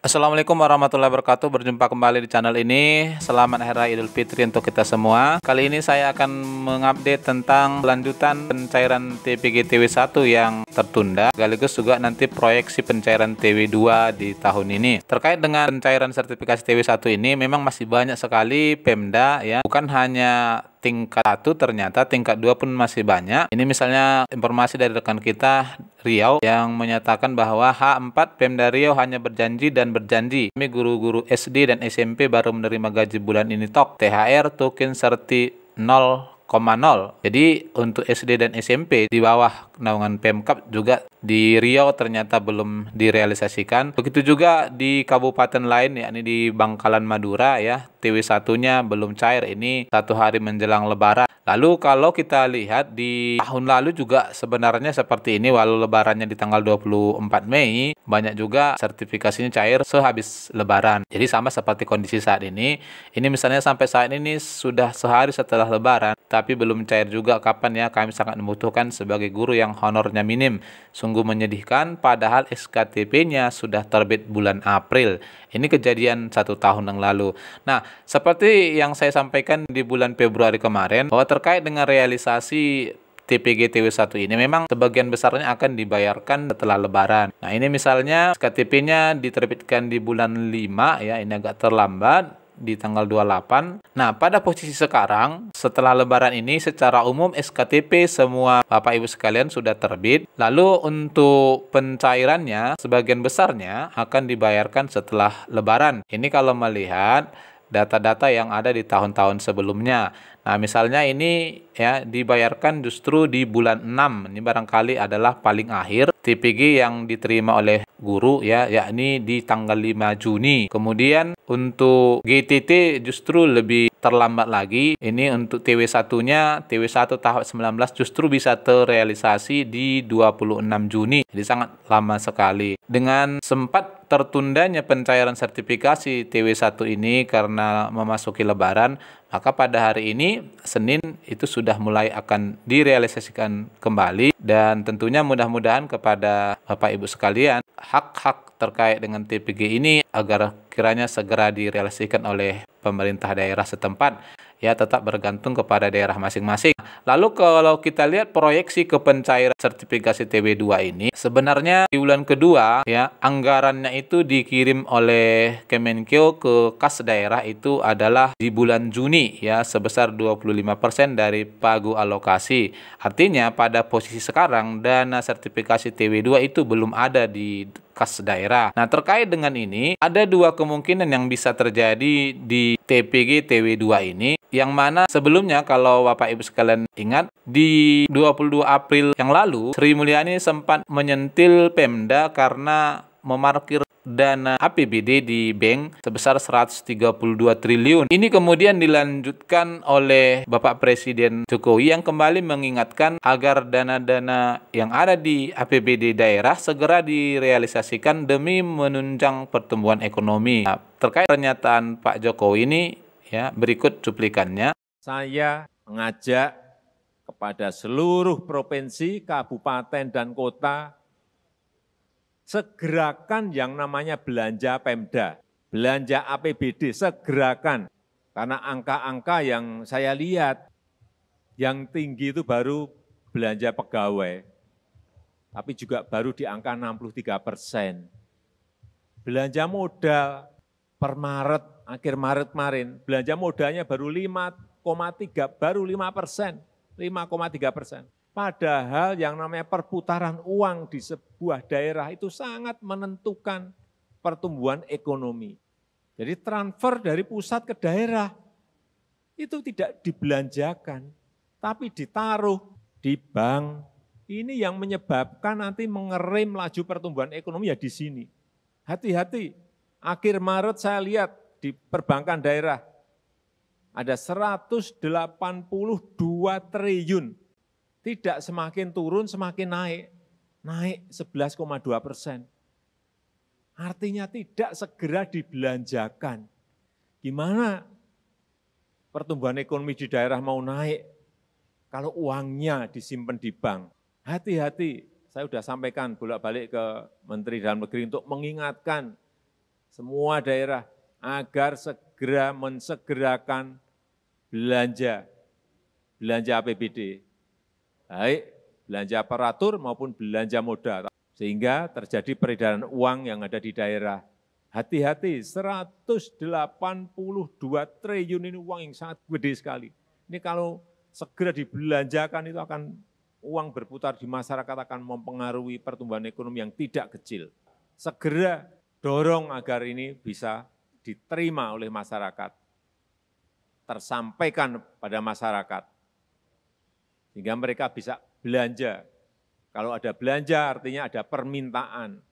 Assalamualaikum warahmatullahi wabarakatuh. Berjumpa kembali di channel ini. Selamat Hari Raya Idul Fitri untuk kita semua. Kali ini saya akan mengupdate tentang lanjutan pencairan TPGTW 1 yang tertunda, Galigus juga nanti proyeksi pencairan TW2 di tahun ini. Terkait dengan pencairan sertifikasi TW1 ini memang masih banyak sekali Pemda ya, bukan hanya tingkat satu ternyata tingkat dua pun masih banyak. Ini misalnya informasi dari rekan kita Riau yang menyatakan bahwa H4 Pemda Riau hanya berjanji dan berjanji. Kami guru-guru SD dan SMP baru menerima gaji bulan ini tok. THR token serti 0,0. Jadi untuk SD dan SMP di bawah naungan Pemkap juga di Riau ternyata belum direalisasikan. Begitu juga di kabupaten lain yakni di Bangkalan Madura ya, tw satunya belum cair ini satu hari menjelang lebaran. Lalu kalau kita lihat di tahun lalu juga sebenarnya seperti ini walau lebarannya di tanggal 24 Mei banyak juga sertifikasinya cair sehabis lebaran. Jadi sama seperti kondisi saat ini. Ini misalnya sampai saat ini sudah sehari setelah lebaran tapi belum cair juga kapan ya kami sangat membutuhkan sebagai guru yang honornya minim. Sungguh menyedihkan padahal SKTP-nya sudah terbit bulan April. Ini kejadian satu tahun yang lalu. Nah, seperti yang saya sampaikan di bulan Februari kemarin, bahwa terkait dengan realisasi TPG TW1 ini memang sebagian besarnya akan dibayarkan setelah lebaran. Nah ini misalnya SKTP-nya diterbitkan di bulan 5 ya ini agak terlambat di tanggal 28. Nah, pada posisi sekarang, setelah lebaran ini secara umum SKTP semua Bapak Ibu sekalian sudah terbit. Lalu untuk pencairannya, sebagian besarnya akan dibayarkan setelah lebaran. Ini kalau melihat data-data yang ada di tahun-tahun sebelumnya. Nah, misalnya ini ya dibayarkan justru di bulan 6. Ini barangkali adalah paling akhir TPG yang diterima oleh guru ya yakni di tanggal 5 Juni. Kemudian untuk GTT justru lebih terlambat lagi ini untuk TW1-nya TW1 tahap 19 justru bisa terrealisasi di 26 Juni. Jadi sangat lama sekali. Dengan sempat tertundanya pencairan sertifikasi TW1 ini karena memasuki lebaran, maka pada hari ini Senin itu sudah mulai akan direalisasikan kembali dan tentunya mudah-mudahan kepada Bapak Ibu sekalian hak-hak terkait dengan TPG ini agar kiranya segera direalisasikan oleh pemerintah daerah setempat ya tetap bergantung kepada daerah masing-masing. Lalu kalau kita lihat proyeksi ke pencairan sertifikasi TW2 ini, sebenarnya di bulan kedua ya anggarannya itu dikirim oleh Kemenkeu ke kas daerah itu adalah di bulan Juni ya sebesar 25% dari pagu alokasi. Artinya pada posisi sekarang dana sertifikasi TW2 itu belum ada di kas daerah. Nah, terkait dengan ini, ada dua kemungkinan yang bisa terjadi di TPG TW2 ini, yang mana sebelumnya kalau Bapak Ibu sekalian Ingat, di 22 April yang lalu, Sri Mulyani sempat menyentil Pemda karena memarkir dana APBD di bank sebesar 132 triliun. Ini kemudian dilanjutkan oleh Bapak Presiden Jokowi yang kembali mengingatkan agar dana-dana yang ada di APBD daerah segera direalisasikan demi menunjang pertumbuhan ekonomi. Nah, terkait pernyataan Pak Jokowi ini, ya berikut cuplikannya. Saya mengajak kepada seluruh provinsi, kabupaten, dan kota, segerakan yang namanya belanja Pemda, belanja APBD, segerakan. Karena angka-angka yang saya lihat, yang tinggi itu baru belanja pegawai, tapi juga baru di angka 63 persen. Belanja modal per Maret, akhir Maret kemarin, belanja modalnya baru 5,3, baru 5 persen. 5,3 persen. Padahal yang namanya perputaran uang di sebuah daerah itu sangat menentukan pertumbuhan ekonomi. Jadi transfer dari pusat ke daerah itu tidak dibelanjakan, tapi ditaruh di bank. Ini yang menyebabkan nanti mengerim laju pertumbuhan ekonomi ya di sini. Hati-hati, akhir Maret saya lihat di perbankan daerah ada 182 triliun. Tidak semakin turun, semakin naik. Naik 11,2 persen. Artinya tidak segera dibelanjakan. Gimana pertumbuhan ekonomi di daerah mau naik kalau uangnya disimpan di bank? Hati-hati, saya sudah sampaikan bolak-balik ke Menteri Dalam Negeri untuk mengingatkan semua daerah agar segera mensegerakan belanja, belanja APBD, baik belanja aparatur maupun belanja modal, sehingga terjadi peredaran uang yang ada di daerah. Hati-hati, 182 triliun ini uang yang sangat gede sekali. Ini kalau segera dibelanjakan itu akan uang berputar di masyarakat akan mempengaruhi pertumbuhan ekonomi yang tidak kecil. Segera dorong agar ini bisa diterima oleh masyarakat tersampaikan pada masyarakat. Sehingga mereka bisa belanja. Kalau ada belanja artinya ada permintaan.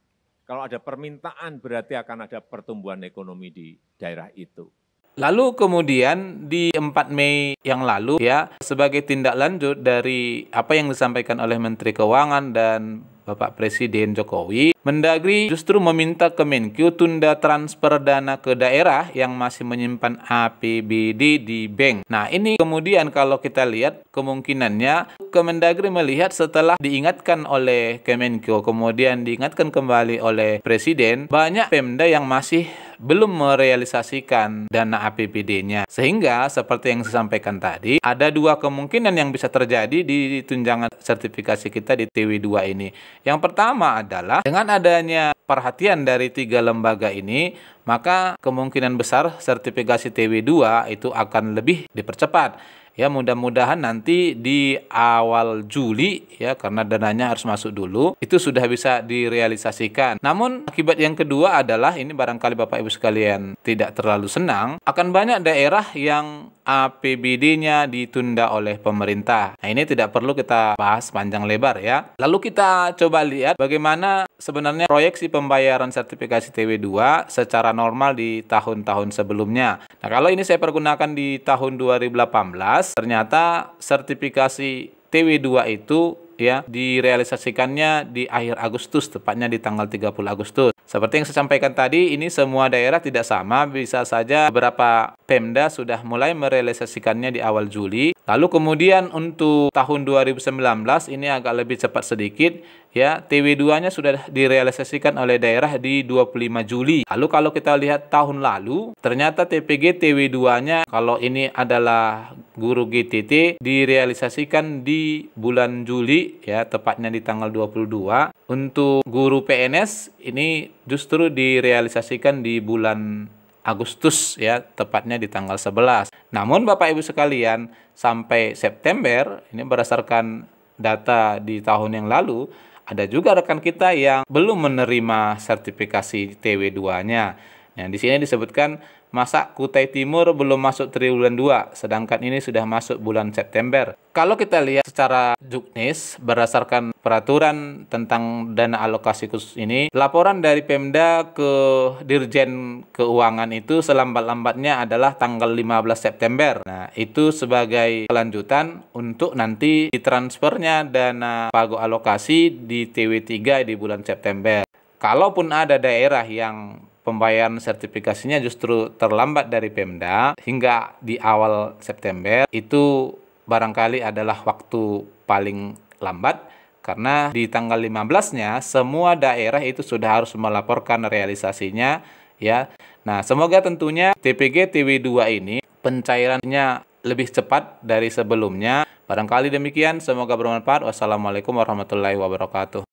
Kalau ada permintaan berarti akan ada pertumbuhan ekonomi di daerah itu. Lalu kemudian di 4 Mei yang lalu ya sebagai tindak lanjut dari apa yang disampaikan oleh Menteri Keuangan dan Bapak Presiden Jokowi Mendagri justru meminta Kemenkyu tunda transfer dana ke daerah yang masih menyimpan APBD di bank. Nah, ini kemudian kalau kita lihat kemungkinannya Kemendagri melihat setelah diingatkan oleh Kemenkyu kemudian diingatkan kembali oleh presiden, banyak Pemda yang masih belum merealisasikan dana APBD-nya. Sehingga seperti yang saya sampaikan tadi, ada dua kemungkinan yang bisa terjadi di tunjangan sertifikasi kita di TW2 ini. Yang pertama adalah dengan adanya perhatian dari tiga lembaga ini, maka kemungkinan besar sertifikasi TW2 itu akan lebih dipercepat. Ya mudah-mudahan nanti di awal Juli ya karena dananya harus masuk dulu itu sudah bisa direalisasikan. Namun akibat yang kedua adalah ini barangkali Bapak Ibu sekalian tidak terlalu senang akan banyak daerah yang APBD-nya ditunda oleh pemerintah. Nah, ini tidak perlu kita bahas panjang lebar ya. Lalu kita coba lihat bagaimana sebenarnya proyeksi pembayaran sertifikasi TW2 secara normal di tahun-tahun sebelumnya. Nah, kalau ini saya pergunakan di tahun 2018 ternyata sertifikasi TW2 itu ya direalisasikannya di akhir Agustus tepatnya di tanggal 30 Agustus. Seperti yang saya sampaikan tadi, ini semua daerah tidak sama, bisa saja beberapa Pemda sudah mulai merealisasikannya di awal Juli. Lalu kemudian untuk tahun 2019 ini agak lebih cepat sedikit ya TW2-nya sudah direalisasikan oleh daerah di 25 Juli. Lalu kalau kita lihat tahun lalu ternyata TPG TW2-nya kalau ini adalah guru GTT direalisasikan di bulan Juli ya tepatnya di tanggal 22. Untuk guru PNS ini justru direalisasikan di bulan Agustus ya, tepatnya di tanggal 11. Namun Bapak Ibu sekalian, sampai September ini berdasarkan data di tahun yang lalu ada juga rekan kita yang belum menerima sertifikasi TW2-nya. Nah, di sini disebutkan Masa Kutai Timur belum masuk triwulan 2, sedangkan ini sudah masuk bulan September. Kalau kita lihat secara juknis, berdasarkan peraturan tentang dana alokasi khusus ini, laporan dari Pemda ke Dirjen Keuangan itu selambat-lambatnya adalah tanggal 15 September. Nah, itu sebagai kelanjutan untuk nanti ditransfernya dana pago alokasi di TW3 di bulan September. Kalaupun ada daerah yang pembayaran sertifikasinya justru terlambat dari Pemda hingga di awal September itu barangkali adalah waktu paling lambat karena di tanggal 15-nya semua daerah itu sudah harus melaporkan realisasinya ya. Nah, semoga tentunya TPG TW2 ini pencairannya lebih cepat dari sebelumnya. Barangkali demikian, semoga bermanfaat. Wassalamualaikum warahmatullahi wabarakatuh.